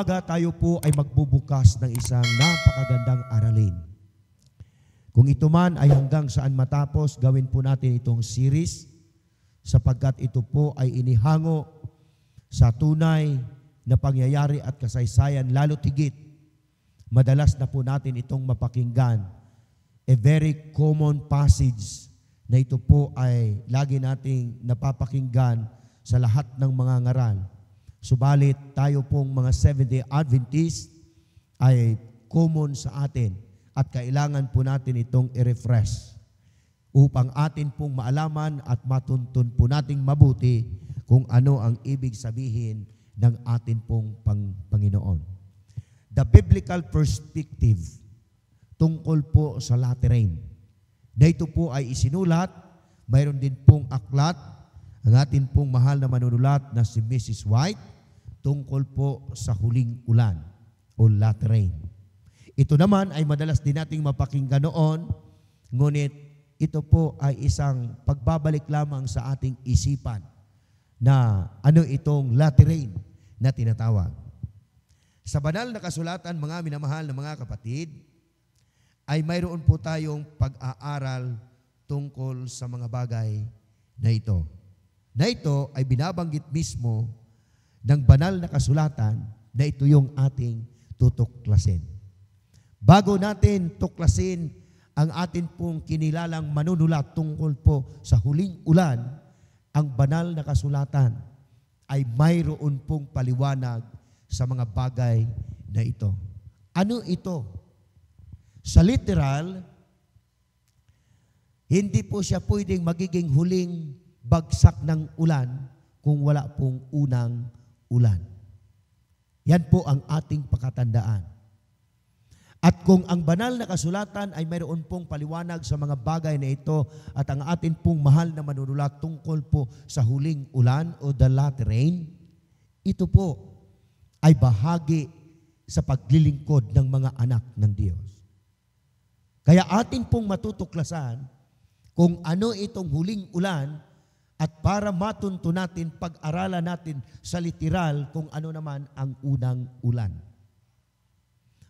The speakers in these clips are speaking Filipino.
umaga tayo po ay magbubukas ng isang napakagandang aralin. Kung ito man ay hanggang saan matapos, gawin po natin itong series sapagkat ito po ay inihango sa tunay na pangyayari at kasaysayan lalo tigit. Madalas na po natin itong mapakinggan. A very common passage na ito po ay lagi nating napapakinggan sa lahat ng mga ngaral Subalit tayo pong mga Seventh-day Adventist ay common sa atin at kailangan po natin itong i-refresh upang atin pong maalaman at matuntun po nating mabuti kung ano ang ibig sabihin ng atin pong pang Panginoon. The biblical perspective tungkol po sa latter rain. Na ito po ay isinulat, mayroon din pong aklat ang atin pong mahal na manunulat na si Mrs. White tungkol po sa huling ulan o late rain. Ito naman ay madalas din nating mapakinggan noon, ngunit ito po ay isang pagbabalik lamang sa ating isipan na ano itong late rain na tinatawag. Sa banal na kasulatan, mga minamahal na mga kapatid, ay mayroon po tayong pag-aaral tungkol sa mga bagay na ito na ito ay binabanggit mismo ng banal na kasulatan na ito yung ating tutuklasin. Bago natin tuklasin ang atin pong kinilalang manunulat tungkol po sa huling ulan, ang banal na kasulatan ay mayroon pong paliwanag sa mga bagay na ito. Ano ito? Sa literal, hindi po siya pwedeng magiging huling bagsak ng ulan kung wala pong unang ulan. Yan po ang ating pakatandaan. At kung ang banal na kasulatan ay mayroon pong paliwanag sa mga bagay na ito at ang atin pong mahal na manunulat tungkol po sa huling ulan o the latter rain, ito po ay bahagi sa paglilingkod ng mga anak ng Diyos. Kaya atin pong matutuklasan kung ano itong huling ulan at para matunto natin, pag-aralan natin sa literal kung ano naman ang unang ulan.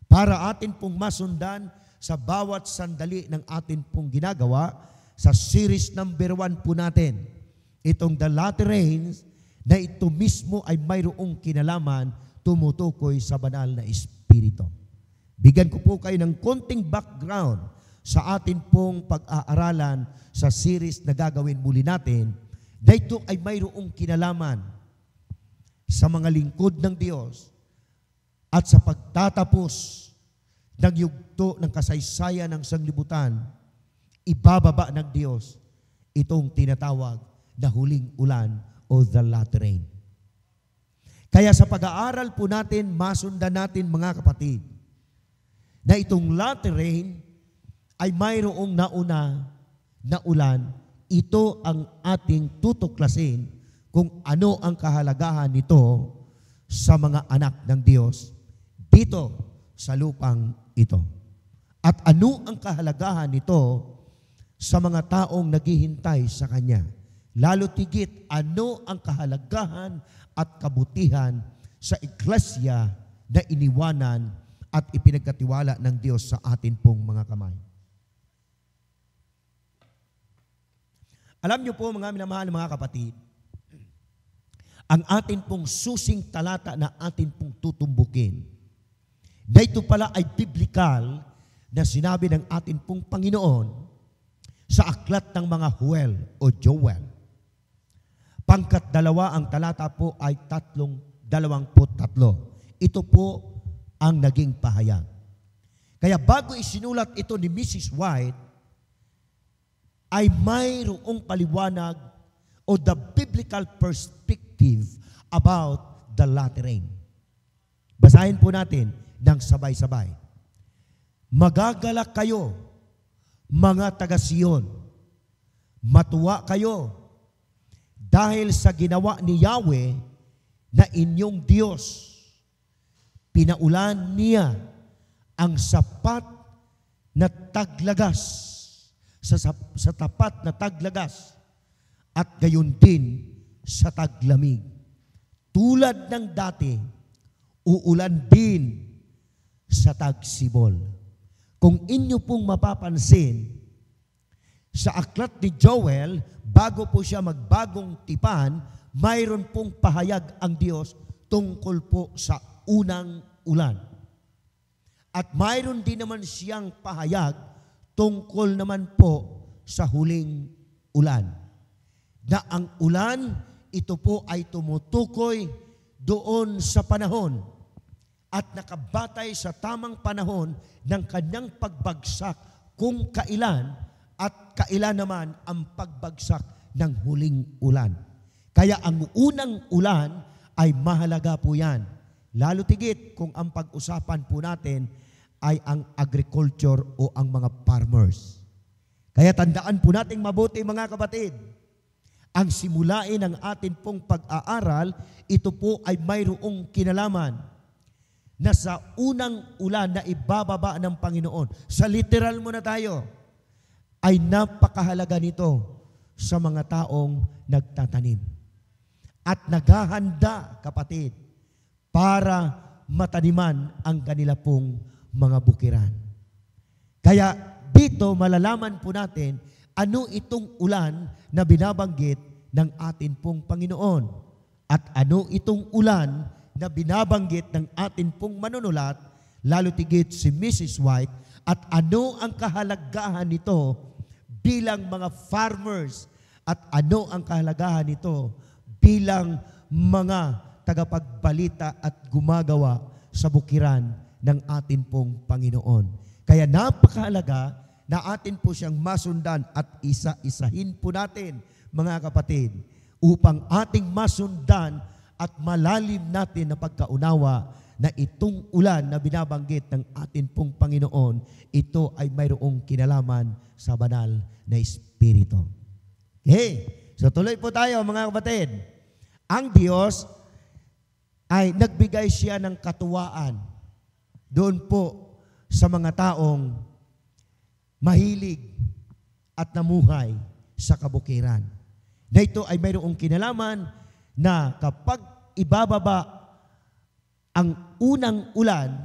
Para atin pong masundan sa bawat sandali ng atin pong ginagawa, sa series number one po natin, itong The Latter Rains, na ito mismo ay mayroong kinalaman tumutukoy sa banal na Espiritu. Bigyan ko po kayo ng konting background sa atin pong pag-aaralan sa series na gagawin muli natin dito ay mayroong kinalaman sa mga lingkod ng Diyos at sa pagtatapos ng yugto ng kasaysayan ng sanglibutan, ibababa ng Diyos itong tinatawag na huling ulan o the latter rain. Kaya sa pag-aaral po natin, masundan natin mga kapatid, na itong latter rain ay mayroong nauna na ulan ito ang ating tutuklasin kung ano ang kahalagahan nito sa mga anak ng Diyos dito sa lupang ito. At ano ang kahalagahan nito sa mga taong naghihintay sa Kanya. Lalo tigit, ano ang kahalagahan at kabutihan sa iglesia na iniwanan at ipinagkatiwala ng Diyos sa atin pong mga kamay. Alam niyo po mga minamahal mga kapatid, ang atin pong susing talata na atin pong tutumbukin. Dito pala ay biblical na sinabi ng atin pong Panginoon sa aklat ng mga Huel o Joel. Pangkat dalawa ang talata po ay tatlong dalawang po tatlo. Ito po ang naging pahayag. Kaya bago isinulat ito ni Mrs. White, ay mayroong paliwanag o the biblical perspective about the latter rain. Basahin po natin ng sabay-sabay. Magagalak kayo, mga taga Siyon. Matuwa kayo dahil sa ginawa ni Yahweh na inyong Diyos. Pinaulan niya ang sapat na taglagas sa, sa, sa tapat na taglagas at gayon din sa taglamig. Tulad ng dati, uulan din sa tagsibol. Kung inyo pong mapapansin, sa aklat ni Joel, bago po siya magbagong tipan, mayroon pong pahayag ang Diyos tungkol po sa unang ulan. At mayroon din naman siyang pahayag tungkol naman po sa huling ulan. Na ang ulan, ito po ay tumutukoy doon sa panahon at nakabatay sa tamang panahon ng kanyang pagbagsak kung kailan at kailan naman ang pagbagsak ng huling ulan. Kaya ang unang ulan ay mahalaga po yan. Lalo tigit kung ang pag-usapan po natin ay ang agriculture o ang mga farmers. Kaya tandaan po nating mabuti mga kapatid. Ang simulain ng atin pong pag-aaral, ito po ay mayroong kinalaman na sa unang ulan na ibababa ng Panginoon. Sa literal muna tayo, ay napakahalaga nito sa mga taong nagtatanim at naghahanda, kapatid, para mataniman ang kanila pong mga bukiran. Kaya dito malalaman po natin ano itong ulan na binabanggit ng atin pong Panginoon at ano itong ulan na binabanggit ng atin pong manunulat lalo tigit si Mrs. White at ano ang kahalagahan nito bilang mga farmers at ano ang kahalagahan nito bilang mga tagapagbalita at gumagawa sa bukiran ng atin pong Panginoon. Kaya napakahalaga na atin po siyang masundan at isa-isahin po natin, mga kapatid, upang ating masundan at malalim natin na pagkaunawa na itong ulan na binabanggit ng atin pong Panginoon, ito ay mayroong kinalaman sa banal na Espiritu. Okay, so tuloy po tayo mga kapatid. Ang Diyos ay nagbigay siya ng katuwaan doon po sa mga taong mahilig at namuhay sa kabukiran. Na ito ay mayroong kinalaman na kapag ibababa ang unang ulan,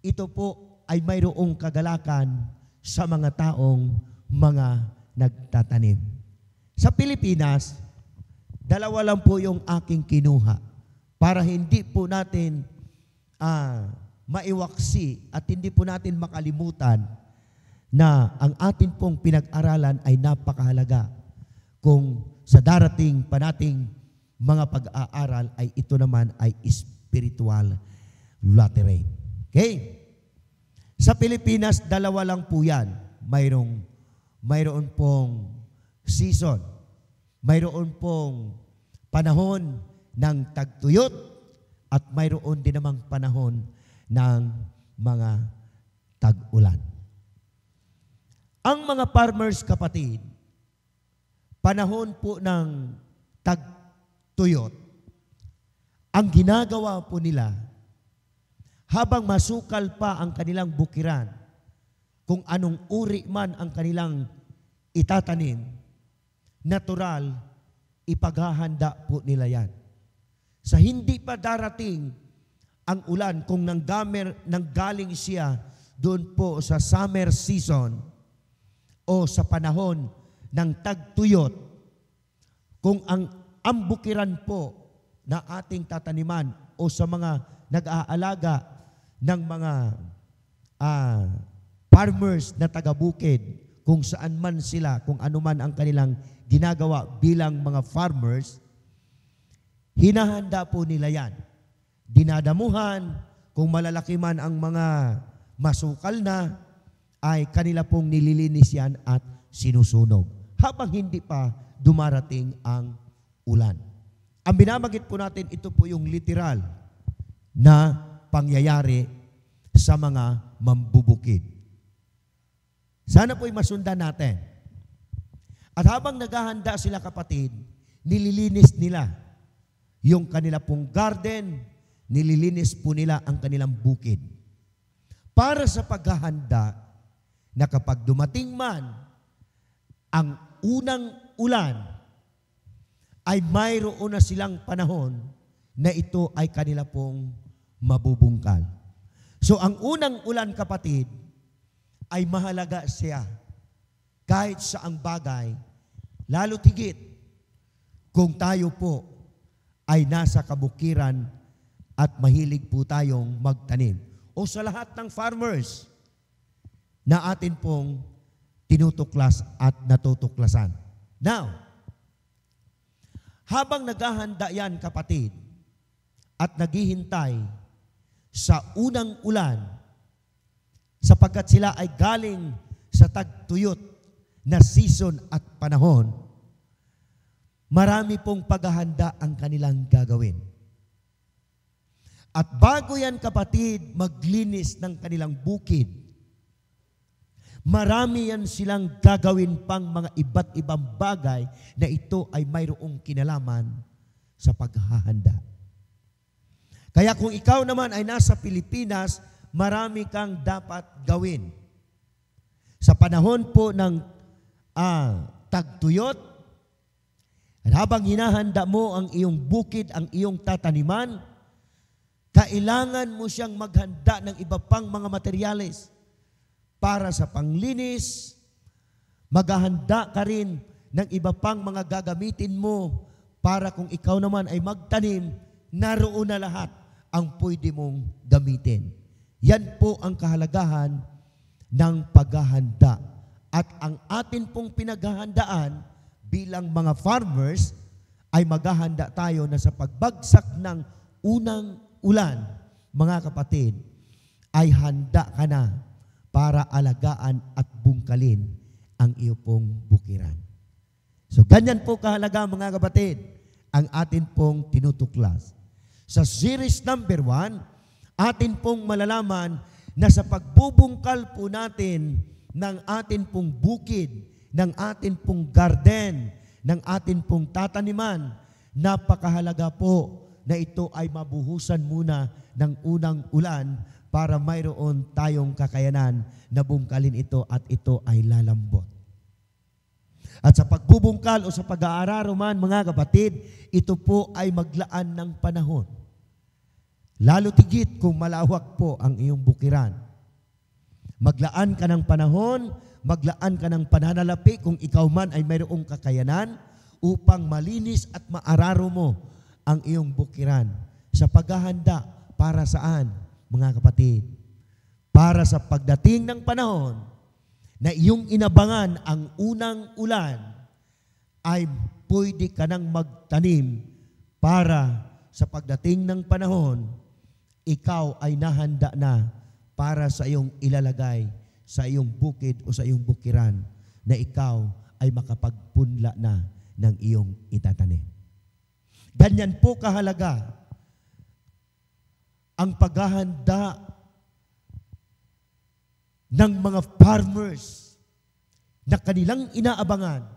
ito po ay mayroong kagalakan sa mga taong mga nagtatanim. Sa Pilipinas, dalawa lang po yung aking kinuha para hindi po natin ah, maiwaksi at hindi po natin makalimutan na ang atin pong pinag-aralan ay napakahalaga kung sa darating pa nating mga pag-aaral ay ito naman ay spiritual lateral. Okay? Sa Pilipinas, dalawa lang po yan. Mayroong, mayroon pong season. Mayroon pong panahon ng tagtuyot at mayroon din namang panahon ng mga tag-ulan. Ang mga farmers kapatid, panahon po ng tagtuyot, ang ginagawa po nila, habang masukal pa ang kanilang bukiran, kung anong uri man ang kanilang itatanim, natural, ipaghahanda po nila yan. Sa hindi pa darating ang ulan kung nanggamer, nanggaling siya doon po sa summer season o sa panahon ng tagtuyot. Kung ang ambukiran po na ating tataniman o sa mga nag-aalaga ng mga uh, farmers na taga-bukid kung saan man sila, kung anuman ang kanilang ginagawa bilang mga farmers, hinahanda po nila yan dinadamuhan, kung malalaki man ang mga masukal na, ay kanila pong nililinis yan at sinusunog habang hindi pa dumarating ang ulan. Ang binabagit po natin, ito po yung literal na pangyayari sa mga mambubukid. Sana po'y masundan natin. At habang naghahanda sila kapatid, nililinis nila yung kanila pong garden, nililinis po nila ang kanilang bukid. Para sa paghahanda na kapag dumating man ang unang ulan, ay mayroon na silang panahon na ito ay kanila pong mabubungkal. So ang unang ulan kapatid ay mahalaga siya kahit sa ang bagay, lalo tigit kung tayo po ay nasa kabukiran at mahilig po tayong magtanim. O sa lahat ng farmers na atin pong tinutuklas at natutuklasan. Now, habang naghahanda yan kapatid at naghihintay sa unang ulan sapagkat sila ay galing sa tagtuyot na season at panahon, marami pong paghahanda ang kanilang gagawin. At bago yan kapatid, maglinis ng kanilang bukid. Marami yan silang gagawin pang mga iba't ibang bagay na ito ay mayroong kinalaman sa paghahanda. Kaya kung ikaw naman ay nasa Pilipinas, marami kang dapat gawin. Sa panahon po ng uh, tagtuyot, at habang hinahanda mo ang iyong bukid, ang iyong tataniman, kailangan mo siyang maghanda ng iba pang mga materyales para sa panglinis, maghahanda ka rin ng iba pang mga gagamitin mo para kung ikaw naman ay magtanim, naroon na lahat ang pwede mong gamitin. Yan po ang kahalagahan ng paghahanda. At ang atin pong pinaghahandaan bilang mga farmers ay maghahanda tayo na sa pagbagsak ng unang ulan, mga kapatid, ay handa ka na para alagaan at bungkalin ang iyo pong bukiran. So ganyan po kahalaga mga kapatid ang atin pong tinutuklas. Sa series number one, atin pong malalaman na sa pagbubungkal po natin ng atin pong bukid, ng atin pong garden, ng atin pong tataniman, napakahalaga po na ito ay mabuhusan muna ng unang ulan para mayroon tayong kakayanan na bungkalin ito at ito ay lalambot. At sa pagbubungkal o sa pag-aararo man, mga kapatid, ito po ay maglaan ng panahon. Lalo tigit kung malawak po ang iyong bukiran. Maglaan ka ng panahon, maglaan ka ng pananalapi kung ikaw man ay mayroong kakayanan upang malinis at maararo mo ang iyong bukiran sa paghahanda para saan, mga kapatid? Para sa pagdating ng panahon na iyong inabangan ang unang ulan, ay pwede ka nang magtanim para sa pagdating ng panahon, ikaw ay nahanda na para sa iyong ilalagay sa iyong bukid o sa iyong bukiran na ikaw ay makapagpunla na ng iyong itatanim. Ganyan po kahalaga ang paghahanda ng mga farmers na kanilang inaabangan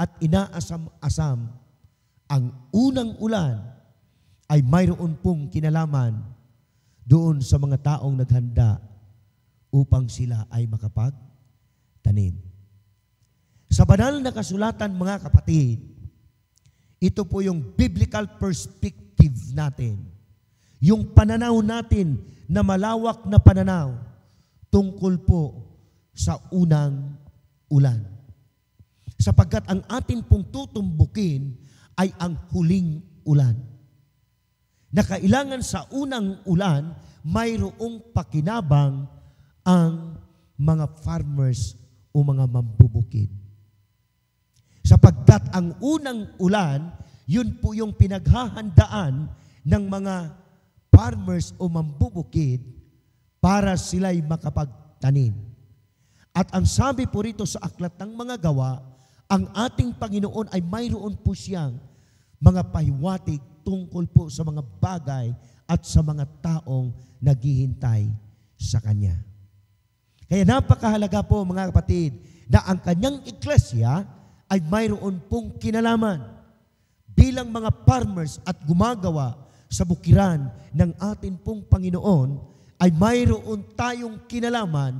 at inaasam-asam ang unang ulan ay mayroon pong kinalaman doon sa mga taong naghanda upang sila ay makapagtanim. Sa banal na kasulatan, mga kapatid, ito po yung biblical perspective natin. Yung pananaw natin na malawak na pananaw tungkol po sa unang ulan. Sapagkat ang atin pong tutumbukin ay ang huling ulan. Na kailangan sa unang ulan, mayroong pakinabang ang mga farmers o mga mambubukid. Sapagkat ang unang ulan, yun po yung pinaghahandaan ng mga farmers o mambubukid para sila'y makapagtanim. At ang sabi po rito sa aklat ng mga gawa, ang ating Panginoon ay mayroon po siyang mga pahiwatig tungkol po sa mga bagay at sa mga taong naghihintay sa Kanya. Kaya napakahalaga po mga kapatid na ang kanyang iglesia ay mayroon pong kinalaman bilang mga farmers at gumagawa sa bukiran ng atin pong Panginoon ay mayroon tayong kinalaman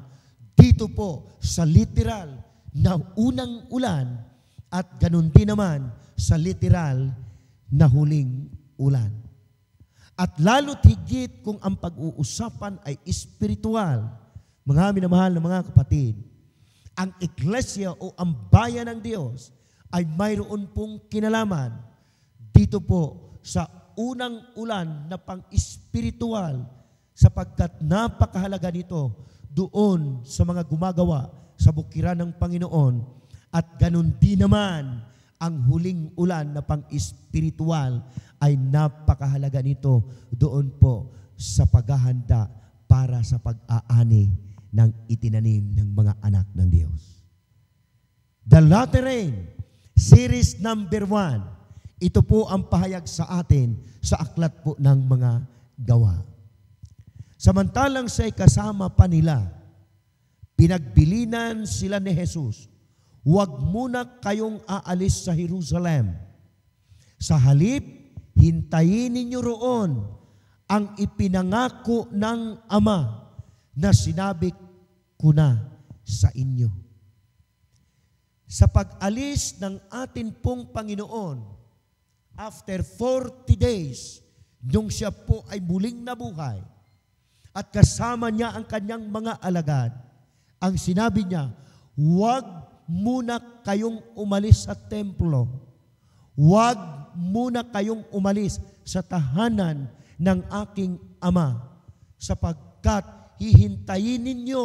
dito po sa literal na unang ulan at ganun din naman sa literal na huling ulan. At lalo't higit kung ang pag-uusapan ay espiritual, mga minamahal na mga kapatid, ang iglesia o ang bayan ng Diyos ay mayroon pong kinalaman dito po sa unang ulan na pang-espiritual sapagkat napakahalaga nito doon sa mga gumagawa sa bukiran ng Panginoon at ganun din naman ang huling ulan na pang-espiritual ay napakahalaga nito doon po sa paghahanda para sa pag-aani ng itinanim ng mga anak ng Diyos. The latter rain, series number one. Ito po ang pahayag sa atin sa aklat po ng mga gawa. Samantalang siya'y kasama pa nila, pinagbilinan sila ni Jesus, huwag muna kayong aalis sa Jerusalem. Sa halip, hintayin ninyo roon ang ipinangako ng Ama na sinabi ko na sa inyo. Sa pag-alis ng atin pong Panginoon, after 40 days, nung siya po ay muling nabuhay, at kasama niya ang kanyang mga alagad, ang sinabi niya, huwag muna kayong umalis sa templo. Huwag muna kayong umalis sa tahanan ng aking ama sapagkat hihintayin ninyo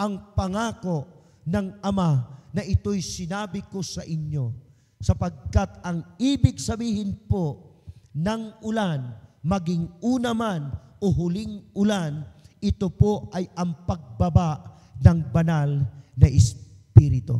ang pangako ng Ama na ito'y sinabi ko sa inyo. Sapagkat ang ibig sabihin po ng ulan, maging una man o huling ulan, ito po ay ang pagbaba ng banal na Espiritu.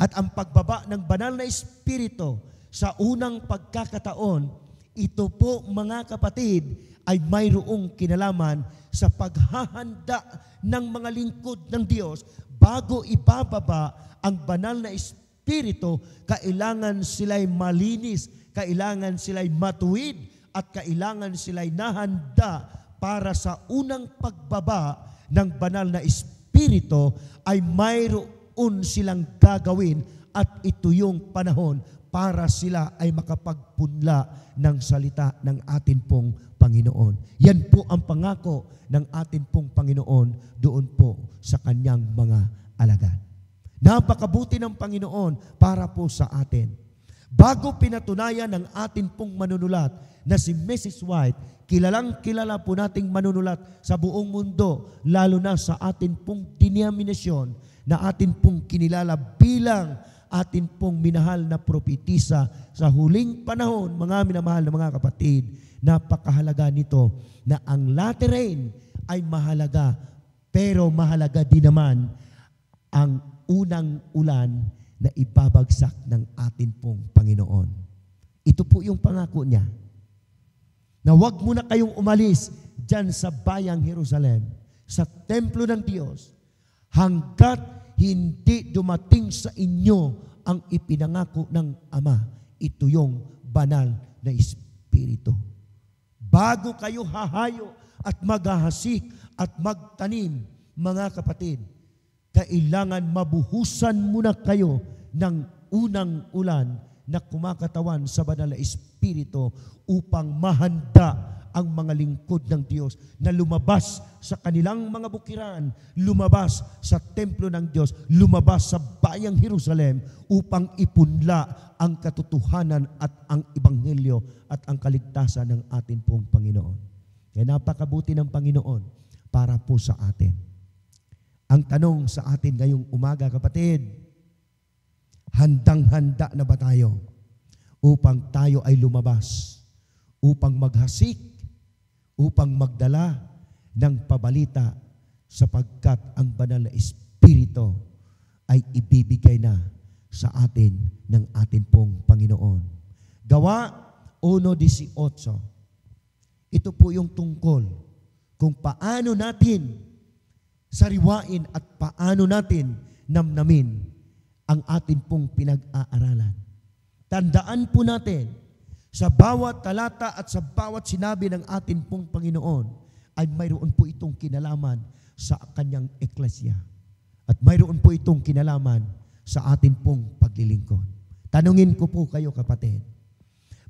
At ang pagbaba ng banal na Espiritu sa unang pagkakataon ito po mga kapatid ay mayroong kinalaman sa paghahanda ng mga lingkod ng Diyos bago ipababa ang banal na espiritu, kailangan sila'y malinis, kailangan sila'y matuwid, at kailangan sila'y nahanda para sa unang pagbaba ng banal na espiritu ay mayroon silang gagawin at ito yung panahon para sila ay makapagpunla ng salita ng atin pong Panginoon. Yan po ang pangako ng atin pong Panginoon doon po sa kanyang mga alagad. Napakabuti ng Panginoon para po sa atin. Bago pinatunayan ng atin pong manunulat na si Mrs. White, kilalang kilala po nating manunulat sa buong mundo, lalo na sa atin pong dinaminasyon na atin pong kinilala bilang atin pong minahal na propetisa sa huling panahon, mga minamahal na mga kapatid, napakahalaga nito na ang latter rain ay mahalaga, pero mahalaga din naman ang unang ulan na ibabagsak ng atin pong Panginoon. Ito po yung pangako niya. Na huwag muna kayong umalis dyan sa bayang Jerusalem, sa templo ng Diyos, hanggat hindi dumating sa inyo ang ipinangako ng Ama. Ito yung banal na Espiritu. Bago kayo hahayo at maghahasik at magtanim, mga kapatid, kailangan mabuhusan muna kayo ng unang ulan na kumakatawan sa banal na Espiritu upang mahanda ang mga lingkod ng Diyos na lumabas sa kanilang mga bukiran, lumabas sa templo ng Diyos, lumabas sa bayang Jerusalem upang ipunla ang katotohanan at ang ebanghelyo at ang kaligtasan ng atin pong Panginoon. Kaya napakabuti ng Panginoon para po sa atin. Ang tanong sa atin ngayong umaga, kapatid, handang-handa na ba tayo upang tayo ay lumabas, upang maghasik upang magdala ng pabalita sapagkat ang banal na Espiritu ay ibibigay na sa atin ng atin pong Panginoon. Gawa 1.18 Ito po yung tungkol kung paano natin sariwain at paano natin namnamin ang atin pong pinag-aaralan. Tandaan po natin sa bawat talata at sa bawat sinabi ng atin pong Panginoon, ay mayroon po itong kinalaman sa kanyang eklesya. At mayroon po itong kinalaman sa atin pong paglilingkod. Tanungin ko po kayo kapatid,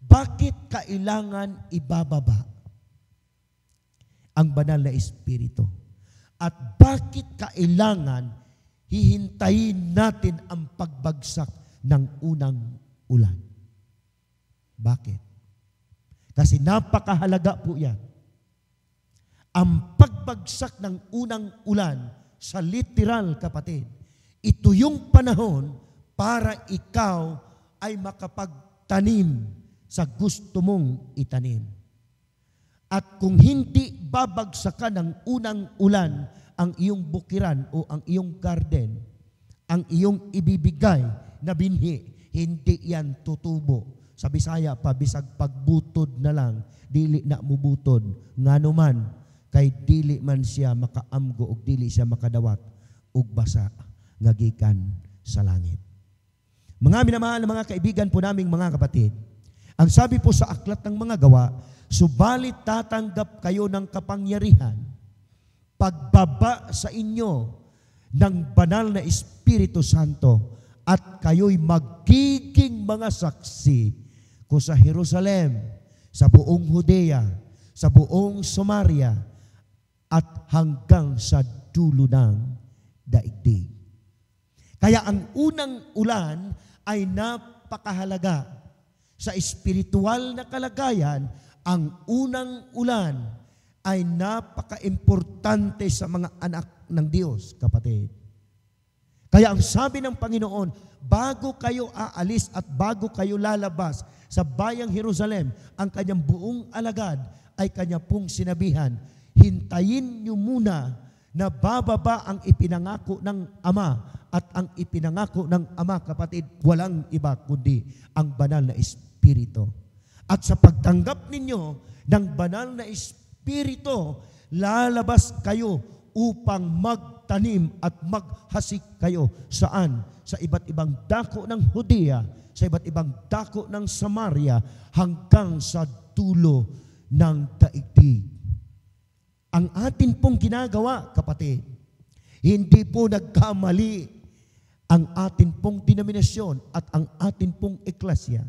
bakit kailangan ibababa ang banal na espiritu? At bakit kailangan hihintayin natin ang pagbagsak ng unang ulan? Bakit? Kasi napakahalaga po yan. Ang pagbagsak ng unang ulan sa literal, kapatid, ito yung panahon para ikaw ay makapagtanim sa gusto mong itanim. At kung hindi babagsakan ng unang ulan ang iyong bukiran o ang iyong garden, ang iyong ibibigay na binhi, hindi yan tutubo sa Bisaya pa, bisag pagbutod na lang, dili na mubutod. nganuman kay dili man siya makaamgo o dili siya makadawat og basa nga sa langit. Mga minamahal na mga kaibigan po naming mga kapatid, ang sabi po sa aklat ng mga gawa, subalit tatanggap kayo ng kapangyarihan, pagbaba sa inyo ng banal na Espiritu Santo at kayo'y magiging mga saksi ko sa Jerusalem, sa buong Judea, sa buong Samaria, at hanggang sa dulo ng daigdig. Kaya ang unang ulan ay napakahalaga. Sa espiritual na kalagayan, ang unang ulan ay napaka-importante sa mga anak ng Diyos, kapatid. Kaya ang sabi ng Panginoon, bago kayo aalis at bago kayo lalabas sa bayang Jerusalem, ang kanyang buong alagad ay kanya pong sinabihan, hintayin niyo muna na bababa ang ipinangako ng Ama at ang ipinangako ng Ama, kapatid, walang iba kundi ang banal na Espiritu. At sa pagtanggap ninyo ng banal na Espiritu, lalabas kayo upang magtanim at maghasik kayo. Saan? Sa iba't ibang dako ng Hudea, sa iba't ibang dako ng Samaria, hanggang sa dulo ng taigdig. Ang atin pong ginagawa, kapatid, hindi po nagkamali ang atin pong denominasyon at ang atin pong eklasya.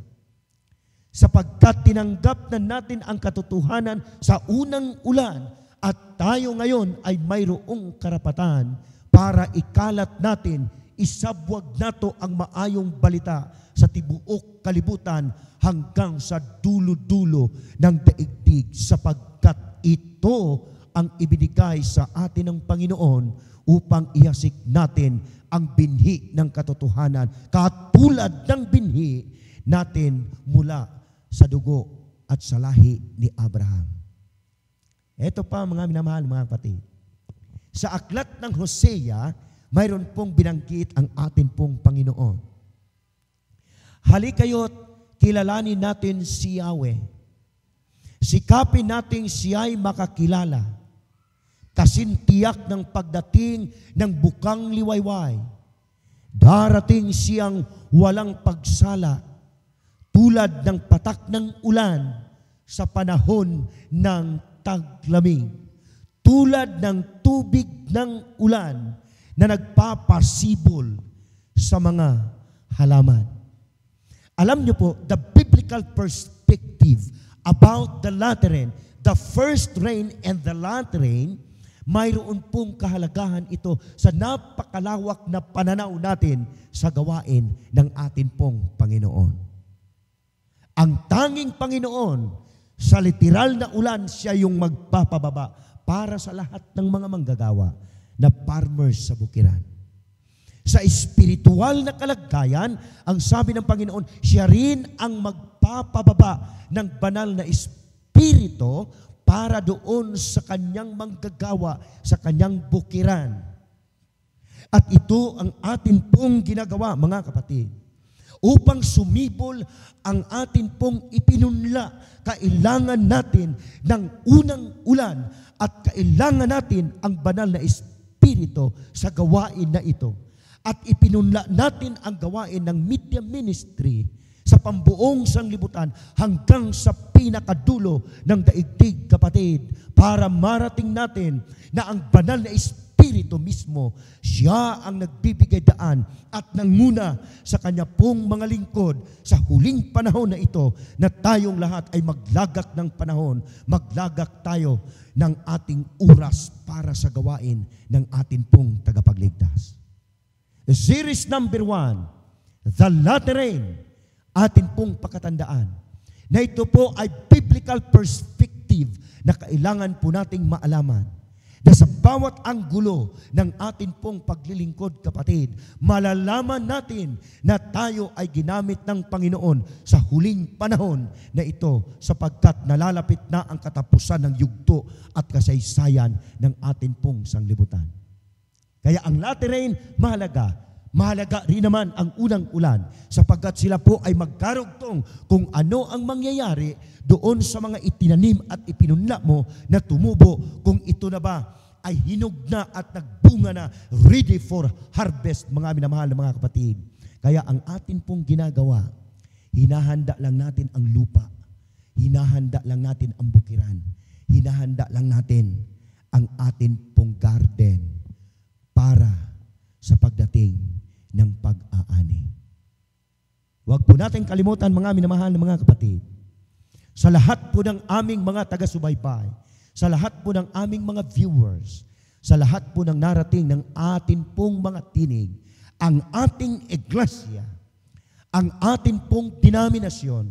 Sapagkat tinanggap na natin ang katotohanan sa unang ulan, at tayo ngayon ay mayroong karapatan para ikalat natin, isabwag nato ang maayong balita sa tibuok kalibutan hanggang sa dulo-dulo ng daigdig sapagkat ito ang ibinigay sa atin ng Panginoon upang iyasik natin ang binhi ng katotohanan katulad ng binhi natin mula sa dugo at sa lahi ni Abraham. Ito pa mga minamahal mga kapatid. Sa aklat ng Hosea, mayroon pong binanggit ang atin pong Panginoon. Halikayo't kilalanin natin si Yahweh. Sikapin natin siya'y makakilala. Kasintiyak ng pagdating ng bukang liwayway. Darating siyang walang pagsala tulad ng patak ng ulan sa panahon ng taglamig, tulad ng tubig ng ulan na nagpapasibol sa mga halaman. Alam niyo po, the biblical perspective about the latter rain, the first rain and the latter rain, mayroon pong kahalagahan ito sa napakalawak na pananaw natin sa gawain ng atin pong Panginoon. Ang tanging Panginoon sa literal na ulan, siya yung magpapababa para sa lahat ng mga manggagawa na farmers sa bukiran. Sa espiritual na kalagayan, ang sabi ng Panginoon, siya rin ang magpapababa ng banal na espirito para doon sa kanyang manggagawa, sa kanyang bukiran. At ito ang atin pong ginagawa, mga kapatid upang sumibol ang atin pong ipinunla. Kailangan natin ng unang ulan at kailangan natin ang banal na espiritu sa gawain na ito. At ipinunla natin ang gawain ng media ministry sa pambuong sanglibutan hanggang sa pinakadulo ng daigdig kapatid para marating natin na ang banal na espiritu Espiritu mismo. Siya ang nagbibigay daan at nanguna sa kanya pong mga lingkod sa huling panahon na ito na tayong lahat ay maglagak ng panahon, maglagak tayo ng ating oras para sa gawain ng ating pong tagapagligtas. The series number one, the latter rain, atin pong pakatandaan na ito po ay biblical perspective na kailangan po nating maalaman bawat anggulo ng atin pong paglilingkod, kapatid, malalaman natin na tayo ay ginamit ng Panginoon sa huling panahon na ito sapagkat nalalapit na ang katapusan ng yugto at kasaysayan ng atin pong sanglibutan. Kaya ang latter mahalaga Mahalaga rin naman ang unang ulan sapagkat sila po ay magkarugtong kung ano ang mangyayari doon sa mga itinanim at ipinunla mo na tumubo kung ito na ba ay hinog na at nagbunga na, ready for harvest, mga minamahal na mga kapatid. Kaya ang atin pong ginagawa, hinahanda lang natin ang lupa, hinahanda lang natin ang bukiran, hinahanda lang natin ang atin pong garden para sa pagdating ng pag-aani. Huwag po natin kalimutan mga minamahal na mga kapatid, sa lahat po ng aming mga taga-subaybay, sa lahat po ng aming mga viewers, sa lahat po ng narating ng atin pong mga tinig, ang ating iglesia, ang atin pong dinaminasyon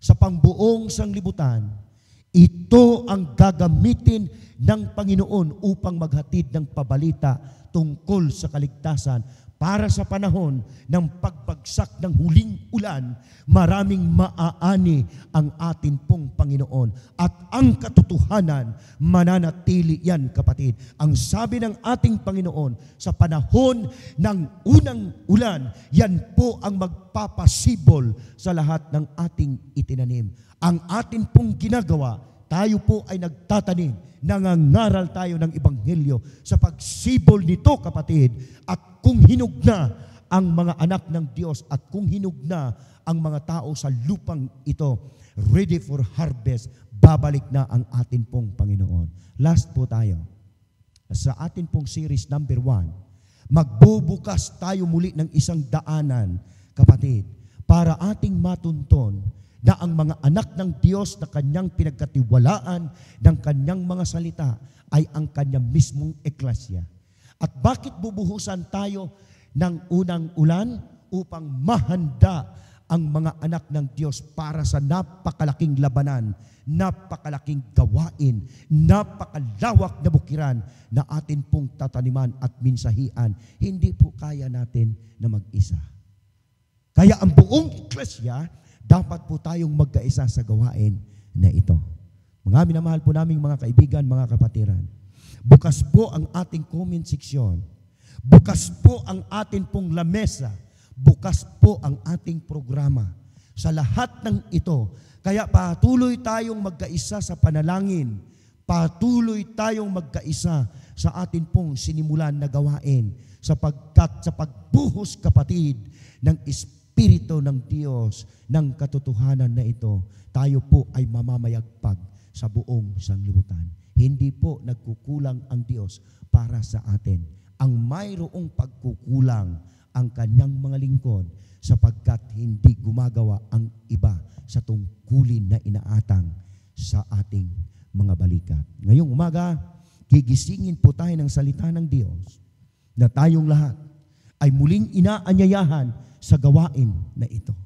sa pangbuong sanglibutan, ito ang gagamitin ng Panginoon upang maghatid ng pabalita tungkol sa kaligtasan para sa panahon ng pagbagsak ng huling ulan, maraming maaani ang atin pong Panginoon. At ang katotohanan, mananatili yan kapatid. Ang sabi ng ating Panginoon, sa panahon ng unang ulan, yan po ang magpapasibol sa lahat ng ating itinanim. Ang atin pong ginagawa, tayo po ay nagtatanim nangangaral tayo ng Ebanghelyo sa pagsibol nito, kapatid. At kung na ang mga anak ng Diyos at kung na ang mga tao sa lupang ito, ready for harvest, babalik na ang atin pong Panginoon. Last po tayo. Sa atin pong series number one, magbubukas tayo muli ng isang daanan, kapatid, para ating matunton na ang mga anak ng Diyos na kanyang pinagkatiwalaan ng kanyang mga salita ay ang kanyang mismong eklasya. At bakit bubuhusan tayo ng unang ulan? Upang mahanda ang mga anak ng Diyos para sa napakalaking labanan, napakalaking gawain, napakalawak na bukiran na atin pong tataniman at minsahian. Hindi po kaya natin na mag-isa. Kaya ang buong eklesya dapat po tayong magkaisa sa gawain na ito. Mga minamahal po naming mga kaibigan, mga kapatiran, bukas po ang ating comment section, bukas po ang ating pong lamesa, bukas po ang ating programa. Sa lahat ng ito, kaya patuloy tayong magkaisa sa panalangin, patuloy tayong magkaisa sa atin pong sinimulan na gawain sapagkat sa pagbuhos kapatid ng Espiritu Espiritu ng Diyos ng katotohanan na ito, tayo po ay mamamayagpag sa buong sanglibutan. Hindi po nagkukulang ang Diyos para sa atin. Ang mayroong pagkukulang ang kanyang mga lingkod sapagkat hindi gumagawa ang iba sa tungkulin na inaatang sa ating mga balikat. Ngayong umaga, gigisingin po tayo ng salita ng Diyos na tayong lahat ay muling inaanyayahan sa gawain na ito.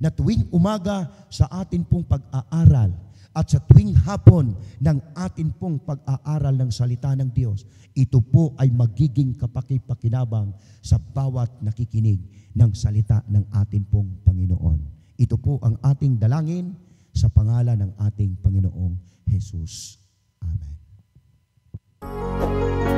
Na tuwing umaga sa atin pong pag-aaral at sa tuwing hapon ng atin pong pag-aaral ng salita ng Diyos, ito po ay magiging kapakipakinabang sa bawat nakikinig ng salita ng atin pong Panginoon. Ito po ang ating dalangin sa pangalan ng ating Panginoong Jesus. Amen.